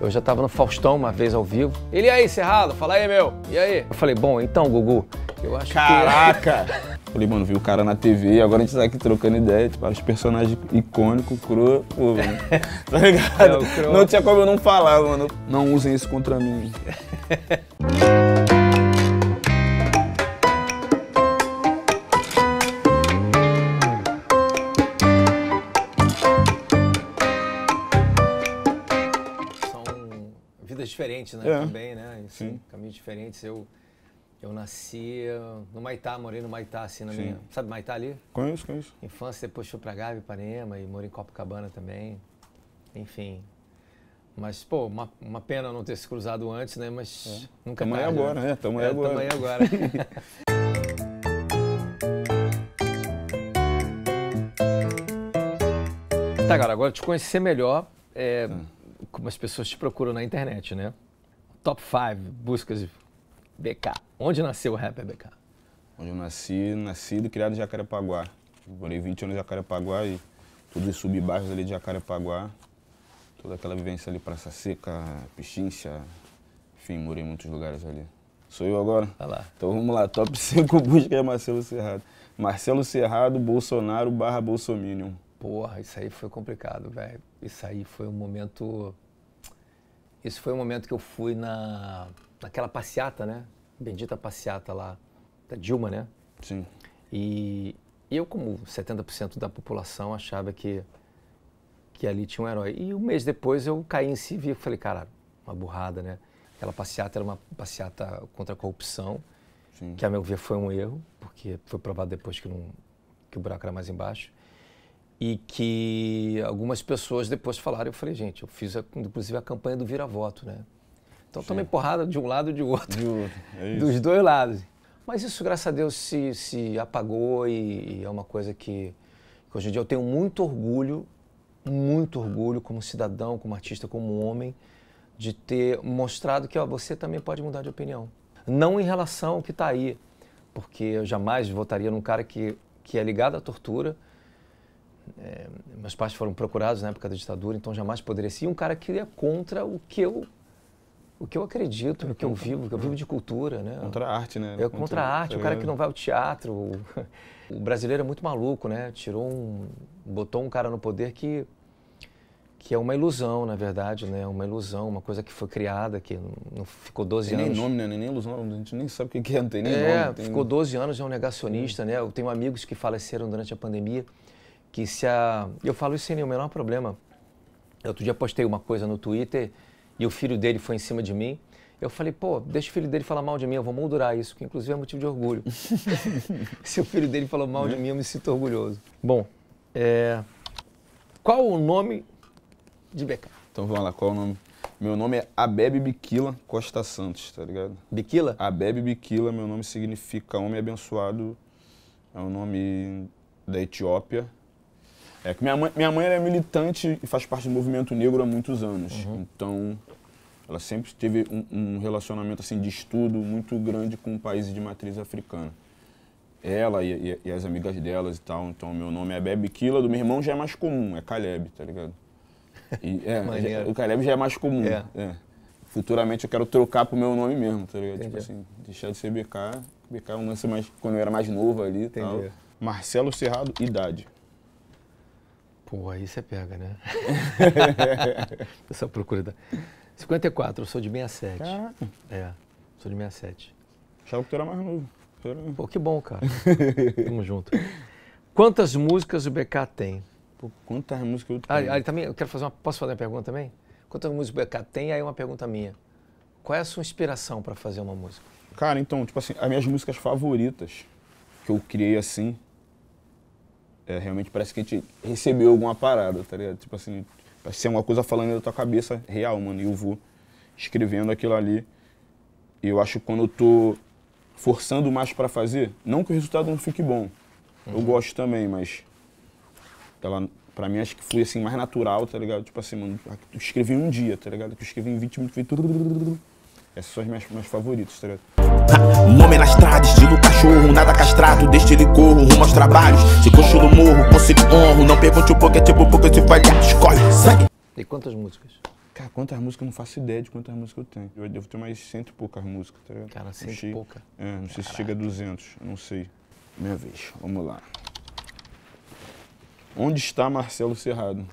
Eu já tava no Faustão uma vez ao vivo. Ele aí, Cerrado, fala aí, meu. E aí? Eu falei, bom, então, Gugu, eu acho Caraca! que. Caraca! Falei, mano, vi o cara na TV, agora a gente tá aqui trocando ideia, tipo, os personagens icônicos, cru, pô, mano. Né? tá ligado? É, não tinha como eu não falar, mano. Não usem isso contra mim. diferentes né? É. Também, né? Enfim, Sim. caminhos diferentes. Eu, eu nasci no Maitá, morei no Maitá, assim, na Sim. minha. Sabe Maitá ali? Conheço, conheço. Infância, depois fui pra Gávea, Ipanema e morei em Copacabana também. Enfim. Mas, pô, uma, uma pena não ter se cruzado antes, né? Mas é. nunca mais. Tamo aí né? agora, né? Tamo é, agora. Tamo aí agora. tá, cara, agora te conhecer melhor. É, tá como as pessoas te procuram na internet, né? Top 5 buscas de BK. Onde nasceu o rapper BK? Onde eu nasci, nascido e criado em Jacarepaguá. Morei 20 anos em Jacarepaguá e todos os subbairros ali de Jacarepaguá. Toda aquela vivência ali, Praça Seca, Pichincha, enfim, morei em muitos lugares ali. Sou eu agora? Tá lá. Então vamos lá, top 5 buscas é Marcelo Cerrado. Marcelo Cerrado, Bolsonaro barra Bolsominion. Porra, isso aí foi complicado, velho. Isso aí foi um momento isso foi o momento que eu fui na naquela passeata, né? Bendita passeata lá da Dilma, né? Sim. E, e eu, como 70% da população, achava que, que ali tinha um herói. E um mês depois eu caí em si e falei, cara, uma burrada, né? Aquela passeata era uma passeata contra a corrupção, Sim. que a meu ver foi um erro, porque foi provado depois que, não, que o buraco era mais embaixo e que algumas pessoas depois falaram, eu falei, gente, eu fiz a, inclusive a campanha do vira-voto, né? Então Sim. tomei porrada de um lado e de outro, de outro. É dos dois lados. Mas isso, graças a Deus, se, se apagou e, e é uma coisa que, que, hoje em dia eu tenho muito orgulho, muito orgulho como cidadão, como artista, como homem, de ter mostrado que ó, você também pode mudar de opinião. Não em relação ao que está aí, porque eu jamais votaria num cara que, que é ligado à tortura, é, meus pais foram procurados na época da ditadura, então jamais poderia. E um cara que é contra o que eu o que eu acredito, é, o que eu vivo, o que eu vivo de cultura, né? Contra a arte, né? Eu é, contra, a arte, o cara que não vai ao teatro. O, o brasileiro é muito maluco, né? Tirou um botou um cara no poder que que é uma ilusão, na verdade, né? Uma ilusão, uma coisa que foi criada, que não ficou 12 anos. Nem nome, né? Nem ilusão, a gente nem sabe o que é, não tem nem é, nome. Tem... Ficou 12 anos, é um negacionista, né? Eu tenho amigos que faleceram durante a pandemia que se a. Eu falo isso sem nenhum menor problema. Outro dia postei uma coisa no Twitter e o filho dele foi em cima de mim. Eu falei, pô, deixa o filho dele falar mal de mim, eu vou moldurar isso, que inclusive é motivo de orgulho. se o filho dele falou mal de né? mim, eu me sinto orgulhoso. Bom, é... qual o nome de Beckham? Então vamos lá, qual o nome? Meu nome é Abebe Biquila Costa Santos, tá ligado? Biquila? Abebe Biquila, meu nome significa homem abençoado. É o um nome da Etiópia. É que minha mãe, minha mãe é militante e faz parte do movimento negro há muitos anos. Uhum. Então, ela sempre teve um, um, relacionamento assim de estudo muito grande com países de matriz africana. Ela e, e, e as amigas delas e tal. Então, meu nome é Bebe Kila, do meu irmão já é mais comum, é Caleb, tá ligado? E, é, já, o Caleb já é mais comum. É. É. Futuramente eu quero trocar pro meu nome mesmo, tá ligado? Tipo Entendi. Tipo assim, deixar de ser BK. BK é um lance mais quando eu era mais novo ali e tal. Marcelo Cerrado, idade. Pô, aí você pega, né? Essa procura da... 54, eu sou de 67. Caraca. É, sou de 67. Achava que tu era mais novo. Era... Pô, que bom, cara. Tamo junto. Quantas músicas o BK tem? Pô, quantas músicas eu ah, tenho? Ah, ah, também, eu quero fazer uma... Posso fazer uma pergunta também? Quantas músicas o BK tem? Aí uma pergunta minha. Qual é a sua inspiração para fazer uma música? Cara, então, tipo assim, as minhas músicas favoritas que eu criei assim é, realmente parece que a gente recebeu alguma parada, tá ligado? Tipo assim, parece ser uma coisa falando da tua cabeça real, mano. E eu vou escrevendo aquilo ali. E eu acho que quando eu tô forçando mais para fazer, não que o resultado não fique bom. Uhum. Eu gosto também, mas ela, pra mim acho que foi assim mais natural, tá ligado? Tipo assim, mano, eu escrevi um dia, tá ligado? Que eu escrevi em 20 minutos, foi... Essas são as minhas, minhas favoritas, tá ligado? Tá. Um homem nas trades, estilo cachorro, nada castrado, deixa ele corro, rumo aos trabalhos. Se cochilo no morro, consigo honro. Não pergunte o porquê, é tipo pouco se falhar, tá escolhe, segue. E quantas músicas? Cara, quantas músicas eu não faço ideia de quantas músicas eu tenho. Eu devo ter mais cento e poucas músicas, tá ligado? Cara, cento e pouca. É, não Caraca. sei se chega a 200, não sei. Minha vez, vamos lá. Onde está Marcelo Cerrado?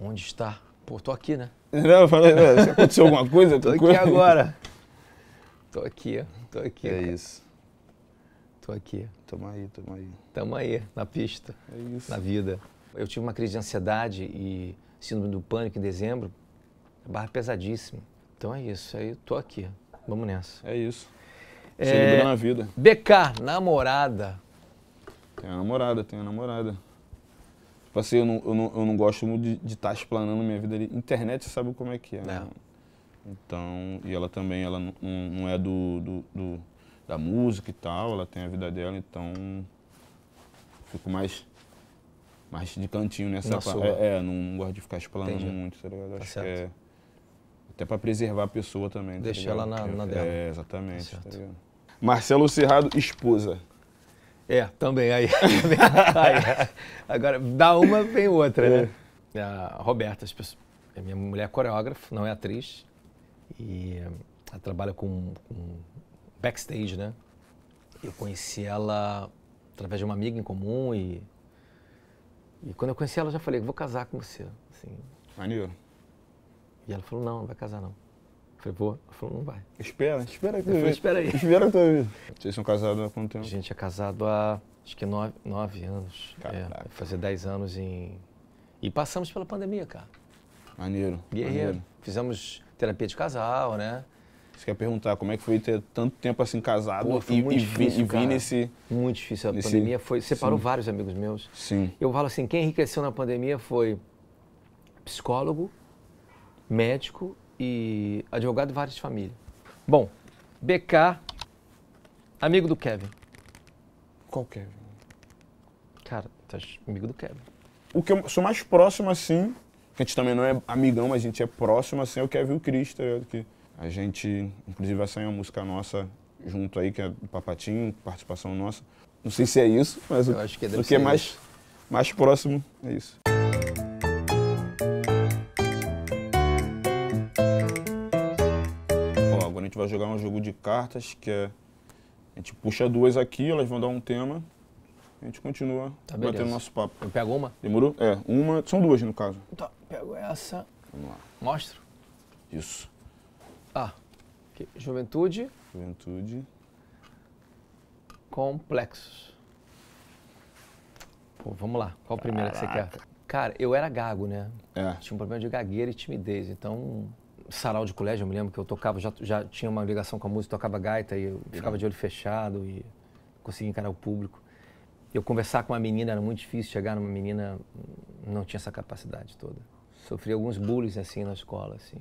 Onde está? Pô, tô aqui, né? Não, eu falei, se aconteceu alguma coisa, tô aqui coisa. agora. Tô aqui, tô aqui. É cara. isso. Tô aqui. Tamo aí, tamo aí. Tamo aí, na pista. É isso. Na vida. Eu tive uma crise de ansiedade e síndrome do pânico em dezembro. Barra é pesadíssima. Então é isso, aí é, tô aqui. Vamos nessa. É isso. É... Celebrando a vida. BK, namorada. Tenho uma namorada, tenho uma namorada. Tipo assim, eu não, eu não, eu não gosto muito de estar tá explanando minha vida ali. Internet sabe como é que é. Não. Né? É. Então, e ela também, ela não, não é do, do, do, da música e tal, ela tem a vida dela, então fico mais, mais de cantinho nessa parte. É, é, não, gosto de ficar explanando muito, tá ligado? Tá Acho certo. que é, até para preservar a pessoa também. Tá Deixar ela na, na dela. É, exatamente. Tá tá Marcelo Cerrado, esposa. É, também aí. Agora, dá uma, vem outra, né? É. É a Roberta, é minha mulher é coreógrafa, não é atriz. E ela eh, trabalha com, com backstage, né? Eu conheci ela através de uma amiga em comum e e quando eu conheci ela, eu já falei, vou casar com você. Assim. Maneiro. E ela falou, não, não vai casar não. Eu falei, vou. Ela falou, não vai. Espera, espera aí. espera aí. Espera a Vocês são casados há quanto tempo? A gente é casado há, acho que nove, nove anos. É, Caraca. É, fazer dez anos em... E passamos pela pandemia, cara. Maneiro. Guerreiro. Maneiro. Fizemos terapia de casal, né? Você quer perguntar como é que foi ter tanto tempo assim casado Pô, e, muito difícil, e nesse. Muito difícil. A nesse... pandemia foi. Separou Sim. vários amigos meus. Sim. Eu falo assim: quem enriqueceu na pandemia foi psicólogo, médico e advogado de várias de família. Bom, BK, amigo do Kevin. Qual Kevin? Cara, tu amigo do Kevin. O que eu sou mais próximo assim a gente também não é amigão, mas a gente é próximo, assim, é eu quero ver o Cris, tá ligado? Que a gente, inclusive, vai sair uma música nossa junto aí, que é do Papatinho, participação nossa. Não sei se é isso, mas eu o, acho que que é mais, mais próximo é isso. agora a gente vai jogar um jogo de cartas que é. A gente puxa duas aqui, elas vão dar um tema. A gente continua tá, batendo nosso papo. Eu pego uma? Demorou? É, uma. São duas no caso. Tá, pego essa. Vamos lá. Mostro? Isso. Ah, juventude. Juventude. Complexos. Pô, vamos lá. Qual a primeira que você quer? Cara, eu era gago, né? É. Tinha um problema de gagueira e timidez. Então, sarau de colégio, eu me lembro que eu tocava, já, já tinha uma ligação com a música, tocava gaita e eu ficava de olho fechado e conseguia encarar o público eu conversar com uma menina era muito difícil, chegar numa menina hum, não tinha essa capacidade toda. Sofri alguns bullies assim na escola, assim,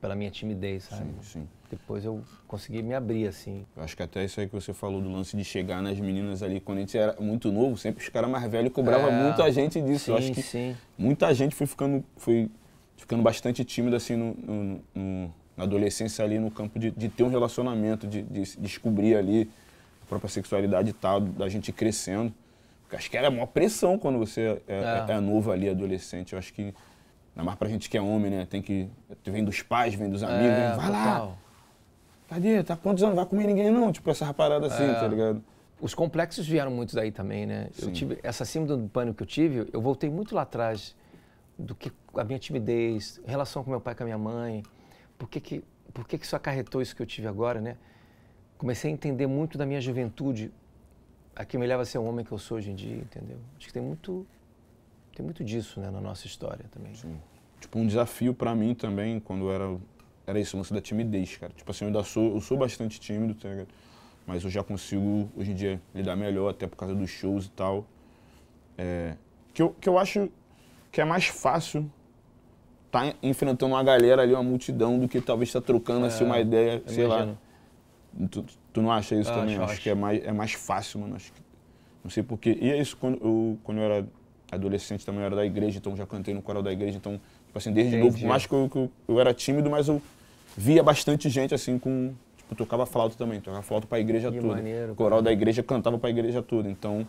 pela minha timidez, sabe? Sim, sim. Depois eu consegui me abrir, assim. Eu acho que até isso aí que você falou do lance de chegar nas meninas ali, quando a gente era muito novo, sempre os caras mais velhos cobravam é, muita gente disso. Sim, eu acho que sim. muita gente foi ficando, foi ficando bastante tímida, assim, no, no, no, na adolescência ali, no campo de, de ter um relacionamento, de, de descobrir ali própria sexualidade tal, da gente crescendo. Porque acho que era a maior pressão quando você é, é, é. é novo ali, adolescente. Eu acho que, ainda mais pra gente que é homem, né? Tem que. Vem dos pais, vem dos amigos, é, vem, vai total. lá. Cadê? Tá quantos anos? Não vai comer ninguém, não. Tipo, essa parada assim, tá é. ligado? Os complexos vieram muito daí também, né? Sim. Eu tive essa síndrome do pânico que eu tive, eu voltei muito lá atrás do que a minha timidez, relação com meu pai, com a minha mãe. Por que que, por que, que isso acarretou isso que eu tive agora, né? comecei a entender muito da minha juventude, a que me leva a ser um homem que eu sou hoje em dia, entendeu? Acho que tem muito, tem muito disso né, na nossa história também. Sim. Tipo, um desafio para mim também, quando era, era isso, lance da timidez, cara. Tipo assim, eu ainda sou, eu sou bastante tímido, tá ligado? Mas eu já consigo, hoje em dia, lidar melhor, até por causa dos shows e tal. É, que, eu, que eu acho que é mais fácil tá enfrentando uma galera ali, uma multidão, do que talvez estar tá trocando é, assim, uma é, ideia, sei imagino. lá Tu, tu não acha isso eu ah, também? Acho, acho, acho que é mais, é mais fácil, mano. Acho que, não sei porquê. E é isso, quando eu, quando eu era adolescente também, eu era da igreja, então já cantei no coral da igreja. Então, tipo assim, desde Entendi. novo, por mais que eu, que eu, era tímido, mas eu via bastante gente assim com. Tipo, tocava flauta também, tocava flauta pra igreja que toda. Maneiro, coral da igreja cantava pra igreja toda. Então,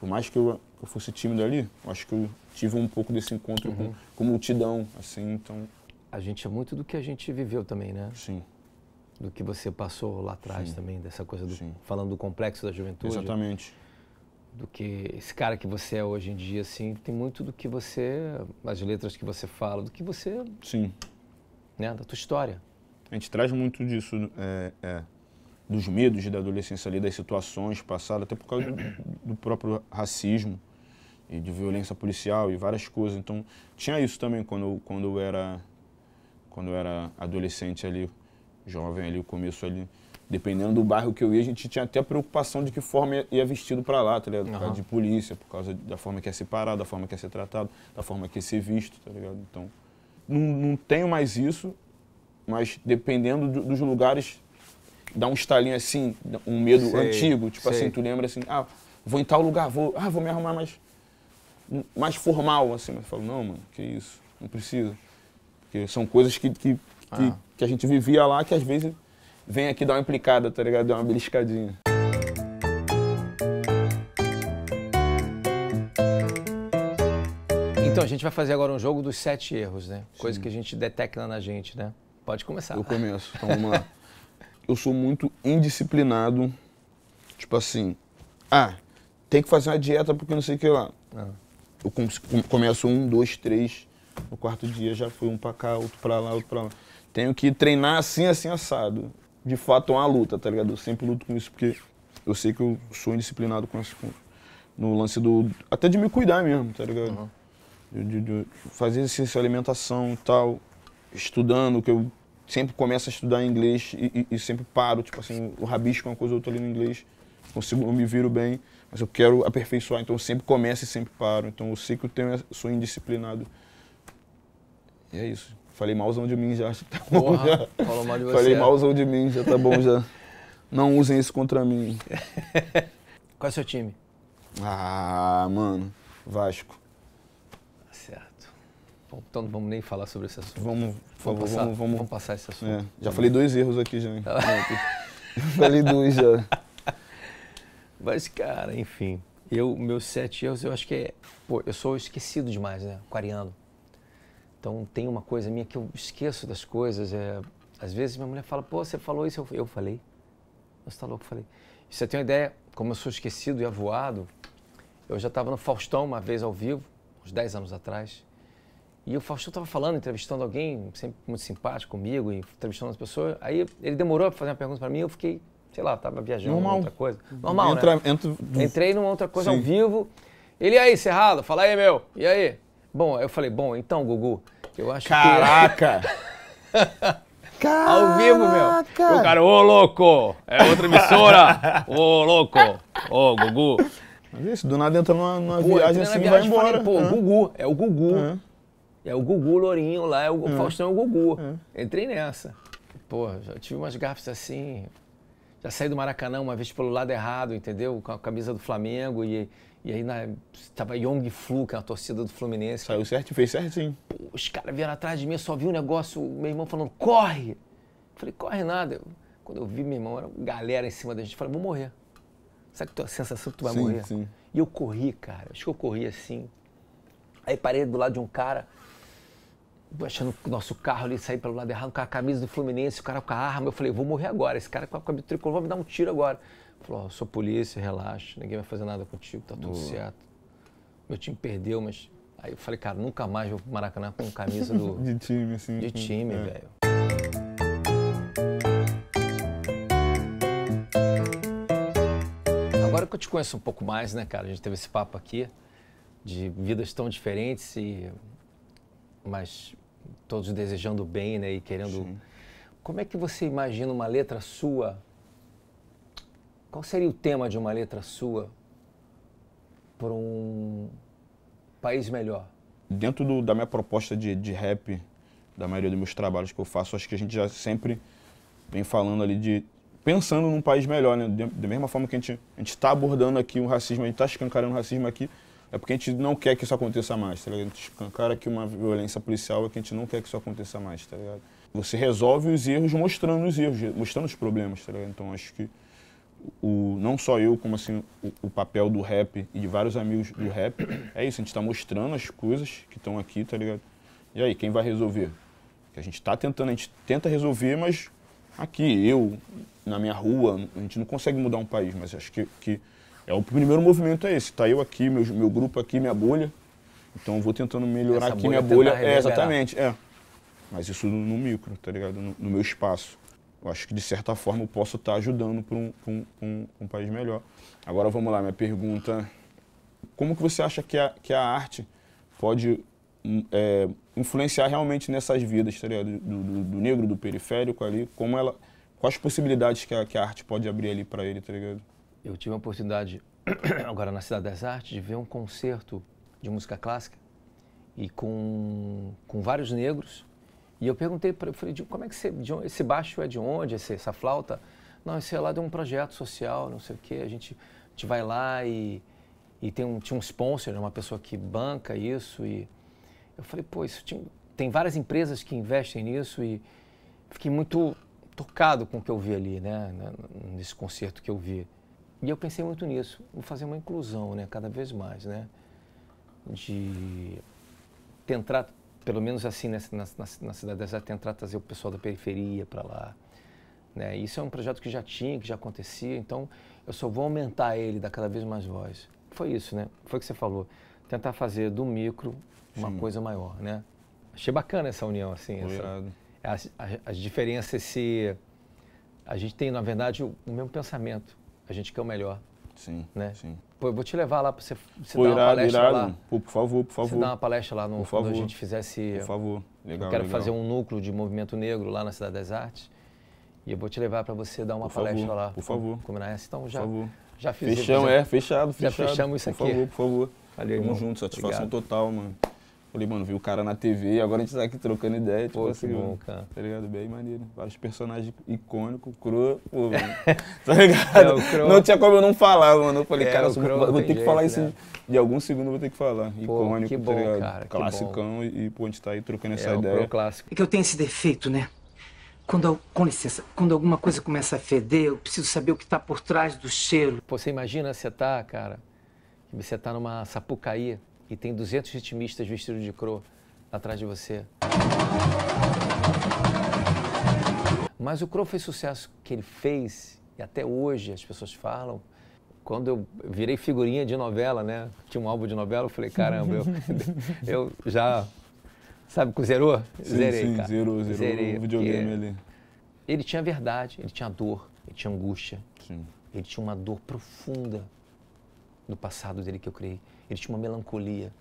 por mais que eu, que eu fosse tímido ali, acho que eu tive um pouco desse encontro uhum. com, com multidão, assim, então. A gente é muito do que a gente viveu também, né? Sim do que você passou lá atrás Sim. também, dessa coisa do, falando do complexo da juventude. Exatamente. Do que esse cara que você é hoje em dia, assim, tem muito do que você, as letras que você fala, do que você. Sim. Né, da tua história. A gente traz muito disso, né, é, é, dos medos da adolescência ali, das situações passadas, até por causa do, do próprio racismo e de violência policial e várias coisas. Então, tinha isso também quando, quando eu era quando eu era adolescente ali, jovem ali, o começo ali. Dependendo do bairro que eu ia, a gente tinha até a preocupação de que forma ia vestido para lá, tá ligado? Por causa de polícia, por causa da forma que ia é ser parado, da forma que ia é ser tratado, da forma que ia é ser visto, tá ligado? Então, não, não tenho mais isso, mas dependendo do, dos lugares, dá um estalinho assim, um medo sei, antigo, tipo assim, sei. assim, tu lembra assim, ah, vou em tal lugar, vou, ah, vou me arrumar mais, mais formal, assim, mas eu falo, não, mano, que isso, não precisa. Porque são coisas que, que que, ah. que a gente vivia lá, que às vezes vem aqui dar uma implicada, tá ligado? Dar uma beliscadinha. Então, a gente vai fazer agora um jogo dos sete erros, né? Sim. Coisa que a gente detecta na gente, né? Pode começar. Eu começo, então vamos lá. Eu sou muito indisciplinado. Tipo assim, ah, tem que fazer uma dieta porque não sei o que lá. Ah. Eu começo um, dois, três. No quarto dia já foi um pra cá, outro pra lá, outro pra lá tenho que treinar assim, assim, assado. De fato é uma luta, tá ligado? Eu sempre luto com isso porque eu sei que eu sou indisciplinado com isso, no lance do. até de me cuidar mesmo, tá ligado? Uhum. De, de, de fazer assim, essa alimentação e tal, estudando, que eu sempre começo a estudar inglês e, e, e, sempre paro, tipo assim, o rabisco é uma coisa ou outra ali no inglês, consigo, eu me viro bem, mas eu quero aperfeiçoar, então eu sempre começo e sempre paro, então eu sei que eu tenho, sou indisciplinado. E é isso. Falei malzão de mim já, acho que tá bom Porra, já. Falou mal de você. Falei malzão de mim, já tá bom já. Não usem isso contra mim. Qual é o seu time? Ah, mano, Vasco. Tá certo. Bom, então não vamos nem falar sobre esse assunto. Vamos, por favor, vamos, passar, vamos, vamos, vamos passar esse assunto. É, já vamos. falei dois erros aqui já. Hein? Tá falei dois já. Mas, cara, enfim. Eu, meus sete erros, eu acho que é. Pô, eu sou esquecido demais, né? Aquariano. Então tem uma coisa minha que eu esqueço das coisas. É, às vezes minha mulher fala, pô, você falou isso, eu, eu falei. Você tá louco, eu falei. E você tem uma ideia, como eu sou esquecido e avoado, eu já estava no Faustão uma vez ao vivo, uns 10 anos atrás, e o Faustão estava falando, entrevistando alguém, sempre muito simpático comigo, entrevistando as pessoas. Aí ele demorou para fazer uma pergunta para mim, eu fiquei, sei lá, estava viajando Normal. outra coisa. Uhum. Normal, né? entra, né? Entrei numa outra coisa Sim. ao vivo. Ele aí, Cerrado, fala aí, meu. E aí? Bom, eu falei, bom, então, Gugu, eu acho Caraca. que. Caraca! Ao vivo, meu. O cara, ô louco! É outra emissora! ô louco! Ô, Gugu! Mas isso, do nada entra numa, numa pô, viagem assim e vai embora. Falei, pô, Gugu, é o Gugu. É o Gugu Lourinho lá, é o Faustão é o Gugu. Entrei nessa. Pô, já tive umas gafas assim. Já saí do Maracanã uma vez pelo lado errado, entendeu? Com a camisa do Flamengo e e aí na, tava Young Flu, que é a torcida do Fluminense. Saiu certo, fez certinho. Pô, os caras vieram atrás de mim, eu só vi um negócio, meu irmão falando, corre! Eu falei, corre nada. Eu, quando eu vi meu irmão, era galera em cima da gente, eu falei, vou morrer. Sabe que a sensação que tu vai sim, morrer? Sim. E eu corri, cara. Acho que eu corri assim. Aí parei do lado de um cara, achando o nosso carro ali sair pelo lado errado, com a camisa do Fluminense, o cara com a arma. Eu falei, vou morrer agora. Esse cara com a camisa tricolor vai me dar um tiro agora. Falou, sou polícia, relaxa, ninguém vai fazer nada contigo, tá tudo Boa. certo. Meu time perdeu, mas aí eu falei, cara, nunca mais vou pro Maracanã com camisa do... de time, assim. De assim. time, é. velho. Agora que eu te conheço um pouco mais, né, cara? A gente teve esse papo aqui de vidas tão diferentes e mas todos desejando bem, né, e querendo. Sim. Como é que você imagina uma letra sua qual seria o tema de uma letra sua para um país melhor? Dentro do, da minha proposta de, de rap, da maioria dos meus trabalhos que eu faço, acho que a gente já sempre vem falando ali de pensando num país melhor, né? Da mesma forma que a gente está abordando aqui o racismo, a gente está escancarando o racismo aqui, é porque a gente não quer que isso aconteça mais, tá ligado? A gente escancara aqui uma violência policial é que a gente não quer que isso aconteça mais, tá ligado? Você resolve os erros mostrando os erros, mostrando os problemas, tá ligado? Então acho que o, não só eu, como assim, o, o, papel do rap e de vários amigos do rap, é isso, a gente está mostrando as coisas que estão aqui, tá ligado? E aí, quem vai resolver? Que a gente está tentando, a gente tenta resolver, mas aqui, eu, na minha rua, a gente não consegue mudar um país, mas acho que, que é o primeiro movimento é esse, tá eu aqui, meu, meu grupo aqui, minha bolha, então eu vou tentando melhorar Essa aqui bolha minha bolha. É, exatamente, é. Mas isso no, no micro, tá ligado? No, no meu espaço eu acho que de certa forma eu posso estar tá ajudando para um, um, um, um, país melhor. Agora vamos lá, minha pergunta: como que você acha que a, que a arte pode hum, é, influenciar realmente nessas vidas, tá do, do, do, negro, do periférico ali, como ela, quais possibilidades que a, que a arte pode abrir ali para ele, tá ligado? Eu tive a oportunidade agora na Cidade das Artes de ver um concerto de música clássica e com, com vários negros e eu perguntei para ele, como é que você, esse baixo é de onde, esse, essa flauta? Não, esse é lá de um projeto social, não sei o quê. A gente, a gente vai lá e, e tem um, tinha um sponsor, uma pessoa que banca isso. E eu falei, pô, isso tinha, tem várias empresas que investem nisso e fiquei muito tocado com o que eu vi ali, né? né nesse concerto que eu vi. E eu pensei muito nisso, vou fazer uma inclusão, né? Cada vez mais, né? De tentar pelo menos assim, na, na, na, Cidade das Artes, tentar trazer o pessoal da periferia para lá. Né? Isso é um projeto que já tinha, que já acontecia, então eu só vou aumentar ele, dar cada vez mais voz. Foi isso, né? Foi o que você falou. Tentar fazer do micro uma Sim. coisa maior, né? Achei bacana essa união, assim. Essa, as, as, as, diferenças se... A gente tem, na verdade, o, o mesmo pensamento. A gente quer o melhor Sim, né? sim. Pô, eu vou te levar lá para você, você Pô, dar irado, uma palestra irado. lá. Pô, por favor, por favor. Você dar uma palestra lá no, por favor. quando a gente fizesse... Por favor, legal, Eu quero legal. fazer um núcleo de movimento negro lá na Cidade das Artes. E eu vou te levar para você dar uma por palestra favor, lá. Por favor. Combinar essa. Então já, por favor. já fiz. Fechamos, é, fechado, fechado. Já fechamos isso por aqui. Por favor, por favor. Valeu, Tamo irmão. junto, satisfação Obrigado. total, mano. Falei, mano, vi o cara na TV, agora a gente tá aqui trocando ideia, tipo pô, assim, bom, mano, cara. tá ligado? Bem maneiro. Vários personagens icônicos, cru, pô, mano, tá ligado? É, Não tinha como eu não falar, mano. Eu falei, é, cara, Crow, vou, vou ter jeito, que falar né? isso de algum segundo, vou ter que falar. Pô, Icônico, que tá bom, tá ligado? Cara, Classicão e, pô, a gente tá aí trocando é, essa ideia. Clássico. É que eu tenho esse defeito, né? Quando, com licença, quando alguma coisa começa a feder, eu preciso saber o que tá por trás do cheiro. Pô, você imagina, você tá, cara, você tá numa sapucaí, e tem 200 ritmistas vestidos de crow atrás de você. Mas o crow fez sucesso que ele fez e até hoje as pessoas falam. Quando eu virei figurinha de novela, né? Tinha um álbum de novela, eu falei, caramba, eu, eu já. Sabe, zerou? Sim, Zerei, sim, cara. Zerou, zerou Zerei, o videogame ali. Ele tinha verdade, ele tinha dor, ele tinha angústia. Sim. Ele tinha uma dor profunda do passado dele que eu criei. Ele tinha uma melancolia.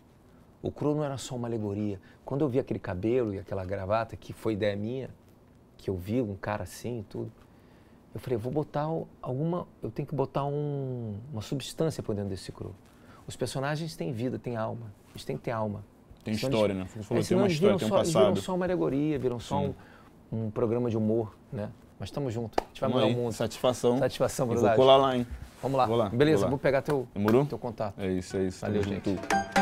O Crono era só uma alegoria. Quando eu vi aquele cabelo e aquela gravata, que foi ideia minha, que eu vi um cara assim e tudo, eu falei, vou botar alguma, eu tenho que botar um, uma substância por dentro desse Crono. Os personagens têm vida, têm alma. Eles têm que ter alma. Tem senão história, eles, né? É, falou, tem uma história, tem um só, passado. viram só uma alegoria, viram só um, um, programa de humor, né? Mas estamos juntos. A gente vai mudar o mundo. Satisfação. Satisfação, verdade. vou colar lá, hein? Vamos lá. Vou lá Beleza, vou, lá. vou pegar teu, teu contato. É isso, é isso. Valeu, gente. Junto.